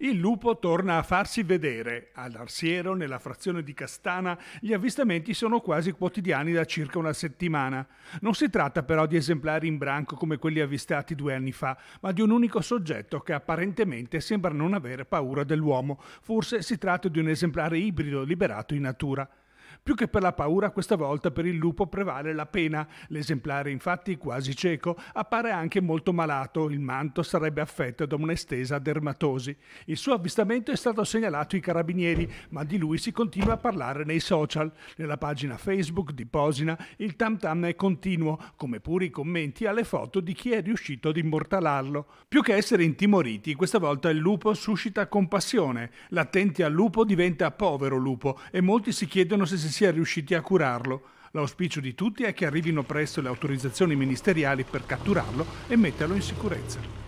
Il lupo torna a farsi vedere. All'Arsiero, nella frazione di Castana, gli avvistamenti sono quasi quotidiani da circa una settimana. Non si tratta però di esemplari in branco come quelli avvistati due anni fa, ma di un unico soggetto che apparentemente sembra non avere paura dell'uomo. Forse si tratta di un esemplare ibrido liberato in natura. Più che per la paura, questa volta per il lupo prevale la pena. L'esemplare, infatti, quasi cieco, appare anche molto malato. Il manto sarebbe affetto da un'estesa dermatosi. Il suo avvistamento è stato segnalato ai carabinieri, ma di lui si continua a parlare nei social. Nella pagina Facebook di Posina il tam tam è continuo, come pure i commenti alle foto di chi è riuscito ad immortalarlo. Più che essere intimoriti, questa volta il lupo suscita compassione. L'attenti al lupo diventa povero lupo e molti si chiedono se si si sia riusciti a curarlo. L'auspicio di tutti è che arrivino presto le autorizzazioni ministeriali per catturarlo e metterlo in sicurezza.